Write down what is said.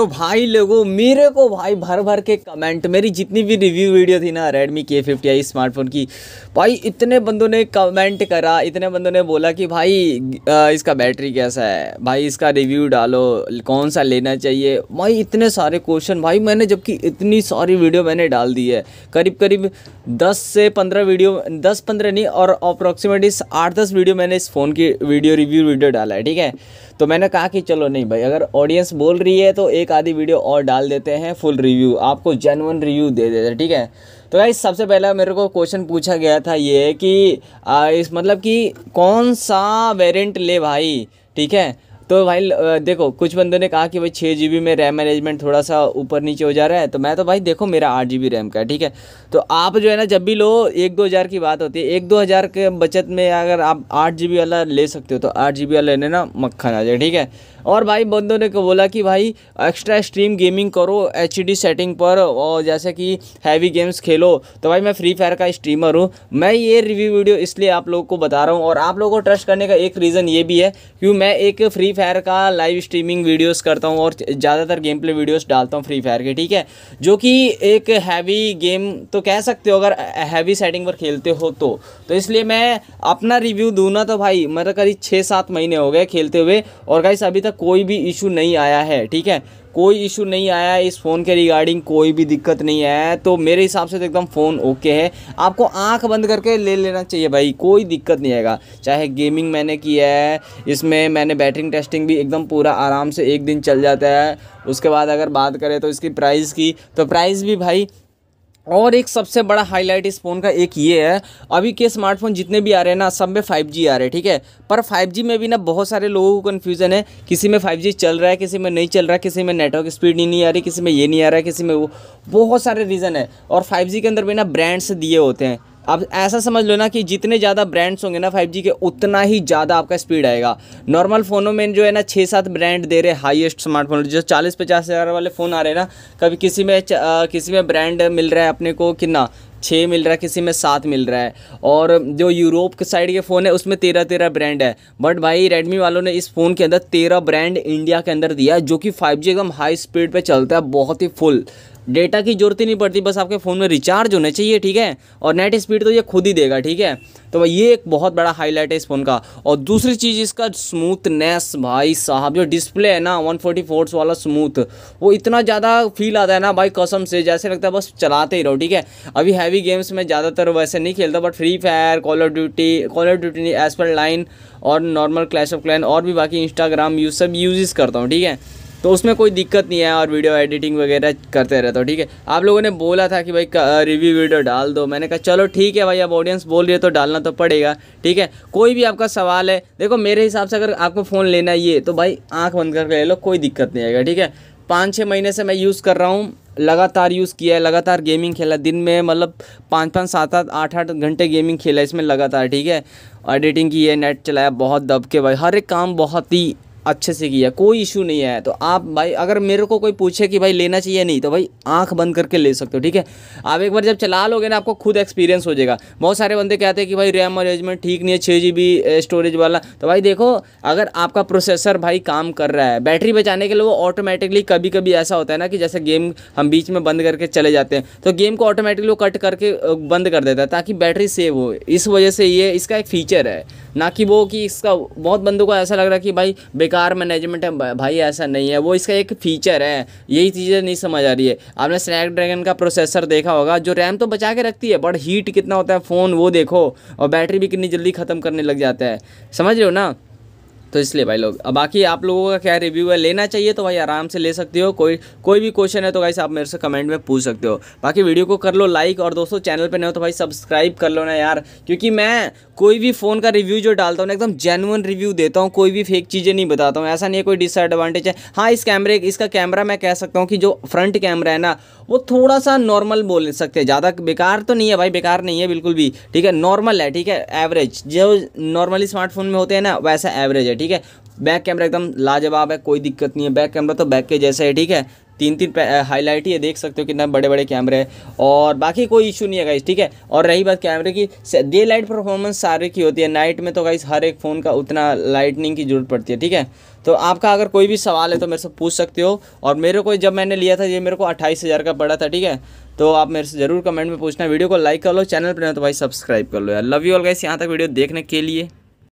तो भाई लोगों मेरे को भाई भर भर के कमेंट मेरी जितनी भी रिव्यू वीडियो थी ना रेडमी के फिफ्टी आई स्मार्टफोन की भाई इतने बंदों ने कमेंट करा इतने बंदों ने बोला कि भाई इसका बैटरी कैसा है भाई इसका रिव्यू डालो कौन सा लेना चाहिए भाई इतने सारे क्वेश्चन भाई मैंने जबकि इतनी सारी वीडियो मैंने डाल दी है करीब करीब दस से पंद्रह वीडियो दस पंद्रह नहीं और अप्रॉक्सीमेटली आठ दस वीडियो मैंने इस फ़ोन की वीडियो रिव्यू वीडियो डाला है ठीक है तो मैंने कहा कि चलो नहीं भाई अगर ऑडियंस बोल रही है तो एक एक आधी वीडियो और डाल देते हैं फुल रिव्यू आपको जेनवन रिव्यू दे देते हैं ठीक है तो भाई सबसे पहला मेरे को क्वेश्चन पूछा गया था ये कि आ, इस मतलब कि कौन सा वेरियंट ले भाई ठीक है तो भाई देखो कुछ बंदों ने कहा कि भाई छः जी में रैम मैनेजमेंट थोड़ा सा ऊपर नीचे हो जा रहा है तो मैं तो भाई देखो मेरा आठ जी रैम का है ठीक है तो आप जो है ना जब भी लो एक दो हज़ार की बात होती है एक दो हज़ार के बचत में अगर आप आठ जी वाला ले सकते हो तो आठ जी वाला लेने ना मक्खन आ जाए ठीक है और भाई बंदों ने बोला कि भाई एक्स्ट्रा स्ट्रीम गेमिंग करो एच सेटिंग पर और जैसे कि हैवी गेम्स खेलो तो भाई मैं फ्री फायर का स्ट्रीमर हूँ मैं ये रिव्यू वीडियो इसलिए आप लोगों को बता रहा हूँ और आप लोगों को ट्रस्ट करने का एक रीज़न ये भी है क्यों मैं एक फ्री फायर का लाइव स्ट्रीमिंग वीडियोज़ करता हूँ और ज़्यादातर गेम प्ले वीडियोज़ डालता हूँ फ्री फायर के ठीक है जो कि एक हैवी गेम तो कह सकते हो अगर हैवी सेटिंग पर खेलते हो तो तो इसलिए मैं अपना रिव्यू दूँ ना तो भाई मतलब करीब छः सात महीने हो गए खेलते हुए और गाइस अभी तक तक कोई भी इशू नहीं आया है ठीक है कोई इशू नहीं आया इस फ़ोन के रिगार्डिंग कोई भी दिक्कत नहीं आया है तो मेरे हिसाब से तो एकदम फ़ोन ओके है आपको आंख बंद करके ले लेना चाहिए भाई कोई दिक्कत नहीं आएगा चाहे गेमिंग मैंने किया है इसमें मैंने बैटरी टेस्टिंग भी एकदम पूरा आराम से एक दिन चल जाता है उसके बाद अगर बात करें तो इसकी प्राइस की तो प्राइस भी भाई और एक सबसे बड़ा हाईलाइट इस फ़ोन का एक ये है अभी के स्मार्टफोन जितने भी आ रहे हैं ना सब में 5G आ रहे हैं ठीक है पर 5G में भी ना बहुत सारे लोगों को कन्फ्यूज़न है किसी में 5G चल रहा है किसी में नहीं चल रहा है किसी में नेटवर्क स्पीड नहीं, नहीं आ रही किसी में ये नहीं आ रहा है किसी में वो बहुत सारे रीज़न है और फाइव के अंदर भी ना ब्रांड्स दिए होते हैं आप ऐसा समझ लो ना कि जितने ज़्यादा ब्रांड्स होंगे ना 5G के उतना ही ज़्यादा आपका स्पीड आएगा नॉर्मल फ़ोनों में जो है ना छः सात ब्रांड दे रहे हाईएस्ट स्मार्टफोन जो चालीस पचास हज़ार वाले फ़ोन आ रहे हैं ना कभी किसी में आ, किसी में ब्रांड मिल रहा है अपने को कितना छः मिल रहा है किसी में सात मिल रहा है और जो यूरोप के साइड के फ़ोन है उसमें तेरह तेरह ब्रांड है बट भाई रेडमी वालों ने इस फ़ोन के अंदर तेरह ब्रांड इंडिया के अंदर दिया जो कि फाइव एकदम हाई स्पीड पर चलता है बहुत ही फुल डेटा की ज़रूरत ही नहीं पड़ती बस आपके फ़ोन में रिचार्ज होना चाहिए ठीक है और नेट स्पीड तो ये खुद ही देगा ठीक है तो भाई ये एक बहुत बड़ा हाईलाइट है इस फ़ोन का और दूसरी चीज़ इसका स्मूथनेस भाई साहब जो डिस्प्ले है ना वन फोर्टी वाला स्मूथ वो इतना ज़्यादा फील आता है ना भाई कसम से जैसे लगता है बस चलाते ही रहो ठीक है अभी हैवी गेम्स में ज़्यादातर वैसे नहीं खेलता but Free Fire Call of Duty Call of Duty एज पर लाइन और नॉर्मल क्लैश ऑफ क्लैन और भी बाकी इंस्टाग्राम यूज सब यूज़ करता हूँ ठीक है तो उसमें कोई दिक्कत नहीं है और वीडियो एडिटिंग वगैरह करते रहते हो तो, ठीक है आप लोगों ने बोला था कि भाई रिव्यू वीडियो डाल दो मैंने कहा चलो ठीक है भाई अब ऑडियंस बोल रही है तो डालना तो पड़ेगा ठीक है कोई भी आपका सवाल है देखो मेरे हिसाब से अगर आपको फ़ोन लेना ये तो भाई आँख बंद करके ले लो कोई दिक्कत नहीं आएगा ठीक है पाँच छः महीने से मैं यूज़ कर रहा हूँ लगातार यूज़ किया है लगातार गेमिंग खेला दिन में मतलब पाँच पाँच सात सात आठ आठ घंटे गेमिंग खेला इसमें लगातार ठीक है एडिटिंग की है नेट चलाया बहुत दब के भाई हर एक काम बहुत ही अच्छे से किया कोई इशू नहीं आया तो आप भाई अगर मेरे को कोई पूछे कि भाई लेना चाहिए नहीं तो भाई आंख बंद करके ले सकते हो ठीक है आप एक बार जब चला लोगे ना आपको खुद एक्सपीरियंस हो जाएगा बहुत सारे बंदे कहते हैं कि भाई रैम मैनेजमेंट ठीक नहीं है छः जी स्टोरेज वाला तो भाई देखो अगर आपका प्रोसेसर भाई काम कर रहा है बैटरी बचाने के लिए वो ऑटोमेटिकली कभी कभी ऐसा होता है ना कि जैसे गेम हम बीच में बंद करके चले जाते हैं तो गेम को ऑटोमेटिकली वो कट करके बंद कर देता है ताकि बैटरी सेव हो इस वजह से ये इसका एक फीचर है ना कि वो कि इसका बहुत बंदों को ऐसा लग रहा है कि भाई बेकार मैनेजमेंट है भाई ऐसा नहीं है वो इसका एक फीचर है यही चीज़ें नहीं समझ आ रही है आपने स्नैपड्रैगन का प्रोसेसर देखा होगा जो रैम तो बचा के रखती है बट हीट कितना होता है फ़ोन वो देखो और बैटरी भी कितनी जल्दी ख़त्म करने लग जाता है समझ रहे हो ना तो इसलिए भाई लोग अब बाकी आप लोगों का क्या रिव्यू है लेना चाहिए तो भाई आराम से ले सकते हो कोई कोई भी क्वेश्चन है तो भाई आप मेरे से कमेंट में पूछ सकते हो बाकी वीडियो को कर लो लाइक और दोस्तों चैनल पर नहीं हो तो भाई सब्सक्राइब कर लो ना यार क्योंकि मैं कोई भी फ़ोन का रिव्यू जो डालता हूँ ना एकदम जेनुअन रिव्यू देता हूँ कोई भी फेक चीज़ें नहीं बताता हूँ ऐसा नहीं है कोई डिसएडवांटेज है हाँ इस कैमरे इसका कैमरा मैं कह सकता हूँ कि जो फ्रंट कैमरा है ना वो थोड़ा सा नॉर्मल बोल सकते हैं ज़्यादा बेकार तो नहीं है भाई बेकार नहीं है बिल्कुल भी ठीक है नॉर्मल है ठीक है एवरेज जो नॉर्मली स्मार्टफोन में होते हैं ना वैसा एवरेज है ठीक है बैक कैमरा एकदम लाजवाब है कोई दिक्कत नहीं है बैक कैमरा तो बैक के जैसा है ठीक है तीन तीन हाईलाइट ही है देख सकते हो कितना बड़े बड़े कैमरे हैं और बाकी कोई इशू नहीं है गाइस ठीक है और रही बात कैमरे की डे लाइट परफॉर्मेंस सारे की होती है नाइट में तो गाइस हर एक फ़ोन का उतना लाइटनिंग की ज़रूरत पड़ती है ठीक है तो आपका अगर कोई भी सवाल है तो मेरे से पूछ सकते हो और मेरे को जब मैंने लिया था ये मेरे को अट्ठाईस हज़ार का पड़ा था ठीक है तो आप मेरे से ज़रूर कमेंट में पूछना वीडियो को लाइक कर लो चैनल पर तो भाई सब्सक्राइब कर लो यार लव यू ऑल गाइस यहाँ तक वीडियो देखने के लिए